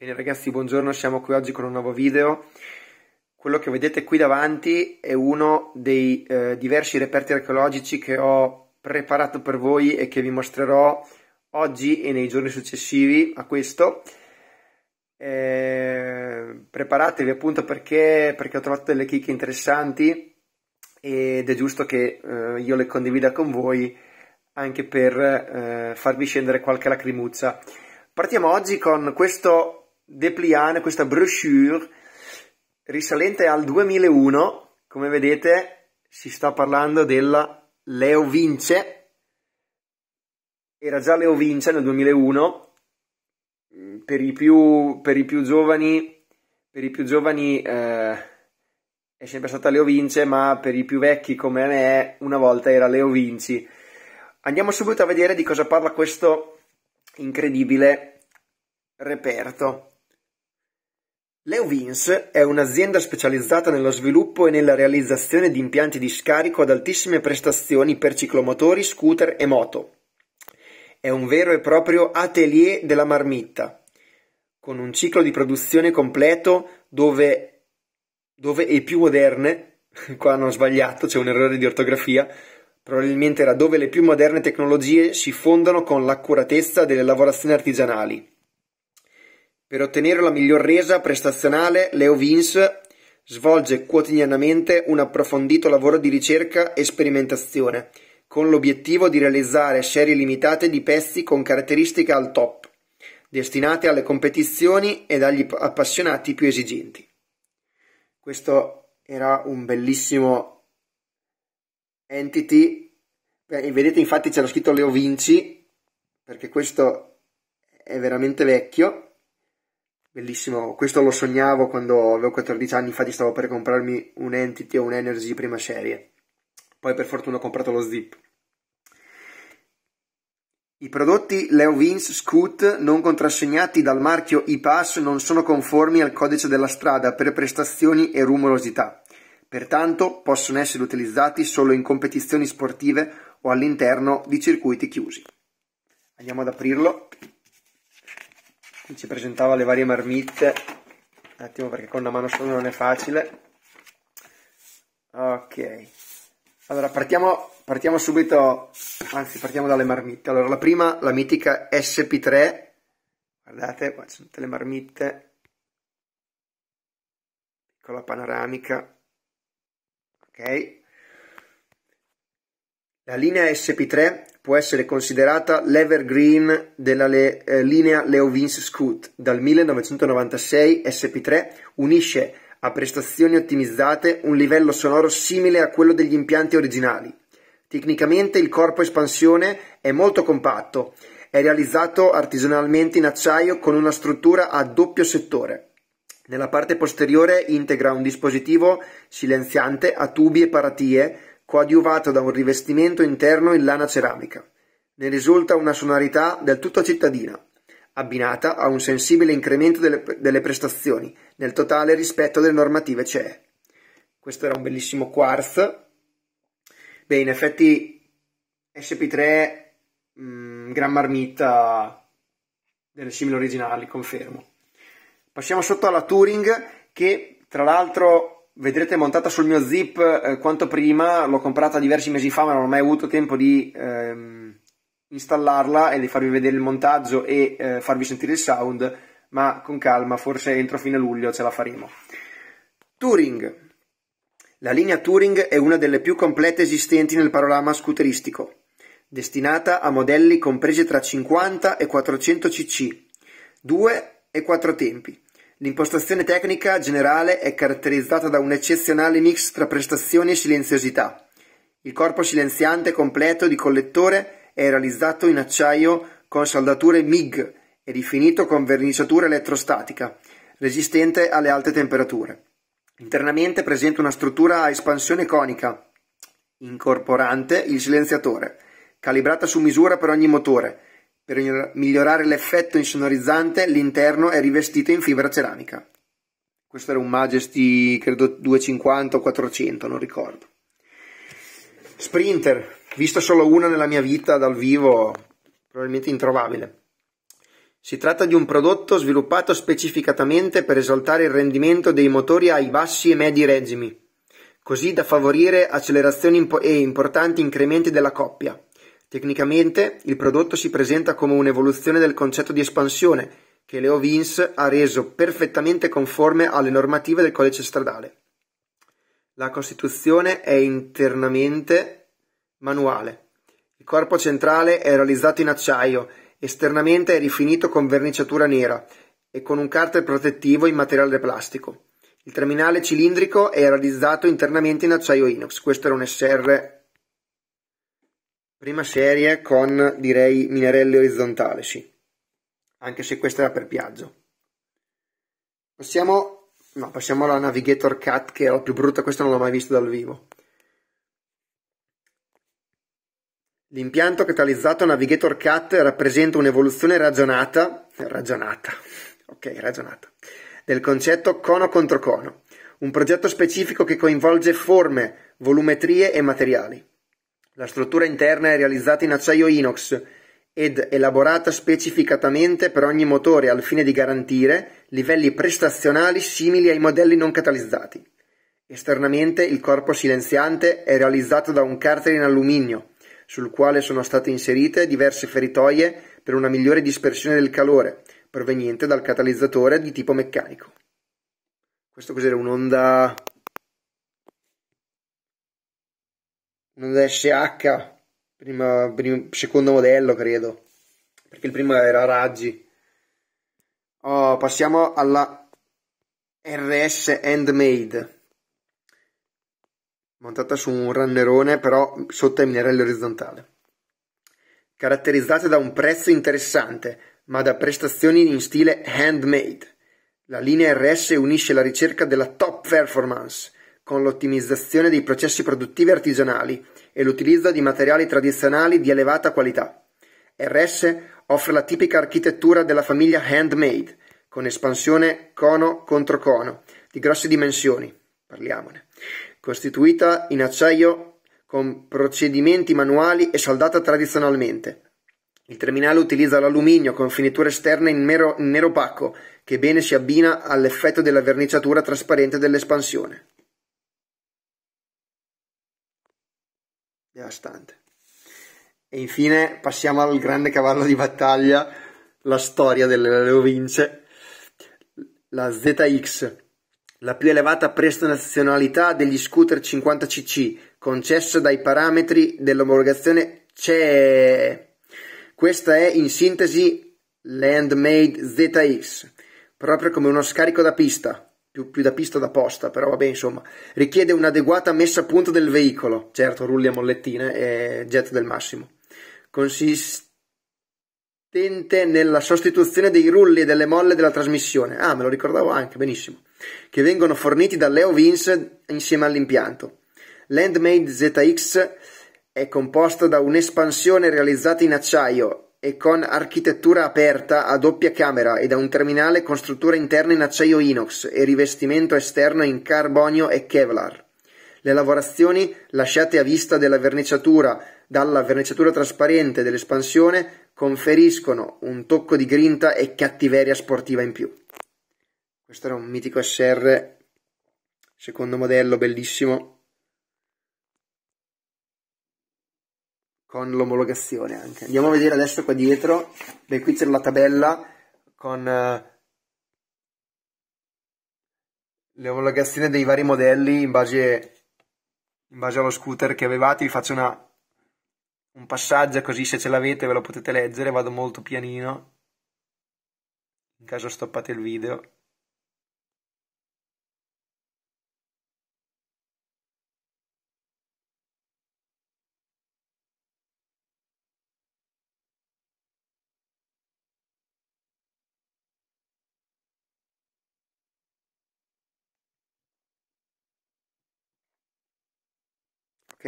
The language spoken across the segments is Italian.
Bene ragazzi, buongiorno, siamo qui oggi con un nuovo video. Quello che vedete qui davanti è uno dei eh, diversi reperti archeologici che ho preparato per voi e che vi mostrerò oggi e nei giorni successivi a questo. Eh, preparatevi appunto perché, perché, ho trovato delle chicche interessanti ed è giusto che eh, io le condivida con voi anche per eh, farvi scendere qualche lacrimuccia. Partiamo oggi con questo depliane, questa brochure risalente al 2001, come vedete si sta parlando della Leo Vince, era già Leo Vince nel 2001, mm, per i più, per i più giovani, per i più giovani eh, è sempre stata Leo Vince, ma per i più vecchi come me una volta era Leo Vinci. Andiamo subito a vedere di cosa parla questo incredibile reperto. Leovins è un'azienda specializzata nello sviluppo e nella realizzazione di impianti di scarico ad altissime prestazioni per ciclomotori, scooter e moto. È un vero e proprio atelier della marmitta, con un ciclo di produzione completo dove, dove e più moderne, qua non ho sbagliato, c'è un errore di ortografia, probabilmente era dove le più moderne tecnologie si fondano con l'accuratezza delle lavorazioni artigianali. Per ottenere la miglior resa prestazionale Leo Vince svolge quotidianamente un approfondito lavoro di ricerca e sperimentazione, con l'obiettivo di realizzare serie limitate di pezzi con caratteristiche al top, destinate alle competizioni ed agli appassionati più esigenti. Questo era un bellissimo entity. Beh, vedete infatti c'era scritto Leo Vinci, perché questo è veramente vecchio Bellissimo, questo lo sognavo quando avevo 14 anni, infatti stavo per comprarmi un Entity o un Energy prima serie. Poi per fortuna ho comprato lo Zip. I prodotti Leo Vince Scoot non contrassegnati dal marchio E-Pass non sono conformi al codice della strada per prestazioni e rumorosità. Pertanto possono essere utilizzati solo in competizioni sportive o all'interno di circuiti chiusi. Andiamo ad aprirlo ci presentava le varie marmitte un attimo perché con una mano sola non è facile ok allora partiamo, partiamo subito anzi partiamo dalle marmitte allora la prima la mitica SP3 guardate qua ci sono tutte le marmitte con la panoramica ok la linea SP3 può essere considerata l'evergreen della le, eh, linea Leovins Scoot dal 1996 SP3 unisce a prestazioni ottimizzate un livello sonoro simile a quello degli impianti originali. Tecnicamente il corpo espansione è molto compatto, è realizzato artigianalmente in acciaio con una struttura a doppio settore. Nella parte posteriore integra un dispositivo silenziante a tubi e paratie coadiuvato da un rivestimento interno in lana ceramica. Ne risulta una sonorità del tutto cittadina, abbinata a un sensibile incremento delle, delle prestazioni, nel totale rispetto delle normative CE. Questo era un bellissimo quartz. Beh, in effetti SP3 mh, mm, gran marmitta delle simili originali, confermo. Passiamo sotto alla Touring che tra l'altro vedrete montata sul mio zip eh, quanto prima, l'ho comprata diversi mesi fa ma non ho mai avuto tempo di ehm, installarla e di farvi vedere il montaggio e eh, farvi sentire il sound, ma con calma, forse entro fine luglio ce la faremo. Touring. La linea Touring è una delle più complete esistenti nel panorama scooteristico, destinata a modelli compresi tra 50 e 400 cc, due e quattro tempi, L'impostazione tecnica generale è caratterizzata da un eccezionale mix tra prestazioni e silenziosità. Il corpo silenziante completo di collettore è realizzato in acciaio con saldature MIG e rifinito con verniciatura elettrostatica, resistente alle alte temperature. Internamente presenta una struttura a espansione conica, incorporante il silenziatore, calibrata su misura per ogni motore, per migliorare l'effetto insonorizzante l'interno è rivestito in fibra ceramica. Questo era un Majesty, credo 250 o 400, non ricordo. Sprinter, visto solo una nella mia vita dal vivo, probabilmente introvabile. Si tratta di un prodotto sviluppato specificatamente per esaltare il rendimento dei motori ai bassi e medi regimi, così da favorire accelerazioni e importanti incrementi della coppia Tecnicamente il prodotto si presenta come un'evoluzione del concetto di espansione che Leo Vince ha reso perfettamente conforme alle normative del codice stradale. La costituzione è internamente manuale. Il corpo centrale è realizzato in acciaio, esternamente è rifinito con verniciatura nera e con un carter protettivo in materiale plastico. Il terminale cilindrico è realizzato internamente in acciaio inox, questo era un SR Prima serie con, direi, Minarelli orizzontali, sì. Anche se questa era per Piaggio. Passiamo, no, passiamo alla Navigator Cat, che è la più brutta, questa non l'ho mai vista dal vivo. L'impianto catalizzato Navigator Cat rappresenta un'evoluzione ragionata, ragionata, ok, ragionata, del concetto cono contro cono, un progetto specifico che coinvolge forme, volumetrie e materiali. La struttura interna è realizzata in acciaio inox ed elaborata specificatamente per ogni motore al fine di garantire livelli prestazionali simili ai modelli non catalizzati. Esternamente il corpo silenziante è realizzato da un cárter in alluminio, sul quale sono state inserite diverse feritoie per una migliore dispersione del calore, proveniente dal catalizzatore di tipo meccanico. Questo cos'era un'onda non SH, prima, prima, secondo modello credo, perché il primo era raggi. Oh, passiamo alla RS Handmade, montata su un rannerone però sotto ai minerelli orizzontale. Caratterizzata da un prezzo interessante, ma da prestazioni in stile handmade. La linea RS unisce la ricerca della top performance con l'ottimizzazione dei processi produttivi artigianali e l'utilizzo di materiali tradizionali di elevata qualità. RS offre la tipica architettura della famiglia handmade, con espansione cono contro cono, di grosse dimensioni, parliamone, costituita in acciaio con procedimenti manuali e saldata tradizionalmente. Il terminale utilizza l'alluminio con finiture esterne in, mero, in nero opaco, che bene si abbina all'effetto della verniciatura trasparente dell'espansione. devastante. E infine passiamo al grande cavallo di battaglia, la storia delle province, la ZX, la più elevata prestazionalità degli scooter 50cc, concessa dai parametri dell'omologazione CE. Questa è in sintesi l'Handmade ZX, proprio come uno scarico da pista, più, più da pista da posta, però vabbè, insomma, richiede un'adeguata messa a punto del veicolo, certo, rulli a mollettine e jet del massimo. Consistente nella sostituzione dei rulli e delle molle della trasmissione. Ah, me lo ricordavo anche, benissimo. Che vengono forniti da Leo Vince insieme all'impianto. Landmade ZX è composta da un'espansione realizzata in acciaio e con architettura aperta a doppia camera e da un terminale con struttura interna in acciaio inox e rivestimento esterno in carbonio e Kevlar. Le lavorazioni lasciate a vista della verniciatura dalla verniciatura trasparente dell'espansione conferiscono un tocco di grinta e cattiveria sportiva in più. Questo era un mitico SR, secondo modello, bellissimo. con l'omologazione anche. Andiamo a vedere adesso qua dietro, beh qui c'è la tabella con uh, le omologazioni dei vari modelli in base, in base allo scooter che avevate, vi faccio una, un passaggio così se ce l'avete ve lo potete leggere, vado molto pianino in caso stoppate il video. ok?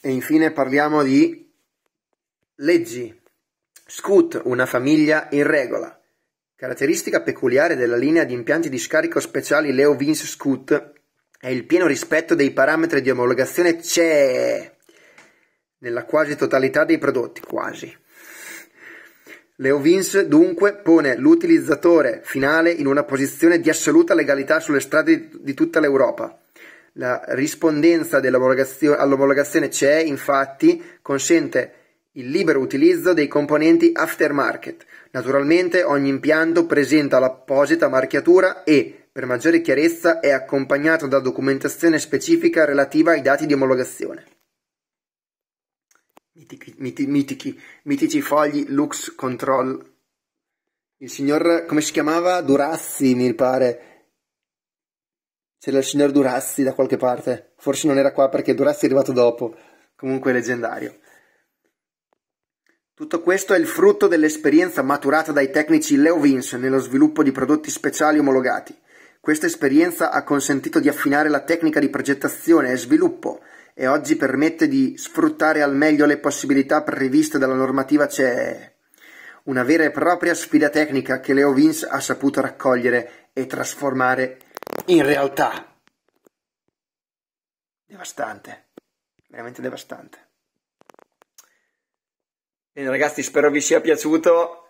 E infine parliamo di leggi. Scoot, una famiglia in regola. Caratteristica peculiare della linea di impianti di scarico speciali Leo Vince Scoot è il pieno rispetto dei parametri di omologazione CE nella quasi totalità dei prodotti, quasi. Leovins dunque pone l'utilizzatore finale in una posizione di assoluta legalità sulle strade di tutta l'Europa. La rispondenza all'omologazione CE infatti consente il libero utilizzo dei componenti aftermarket. Naturalmente ogni impianto presenta l'apposita marchiatura e, per maggiore chiarezza, è accompagnato da documentazione specifica relativa ai dati di omologazione. Mitici, miti, mitici, mitici fogli Lux Control. Il signor, come si chiamava? Durazzi, mi pare. C'era il signor Durazzi da qualche parte. Forse non era qua perché Durazzi è arrivato dopo. Comunque leggendario. Tutto questo è il frutto dell'esperienza maturata dai tecnici Leo Vince nello sviluppo di prodotti speciali omologati. Questa esperienza ha consentito di affinare la tecnica di progettazione e sviluppo e oggi permette di sfruttare al meglio le possibilità previste dalla normativa c'è una vera e propria sfida tecnica che Leo Vince ha saputo raccogliere e trasformare in realtà. Devastante, veramente devastante. Bene ragazzi, spero vi sia piaciuto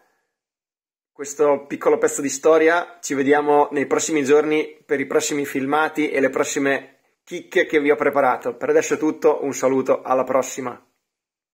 questo piccolo pezzo di storia. Ci vediamo nei prossimi giorni per i prossimi filmati e le prossime chicche che vi ho preparato. Per adesso è tutto, un saluto, alla prossima.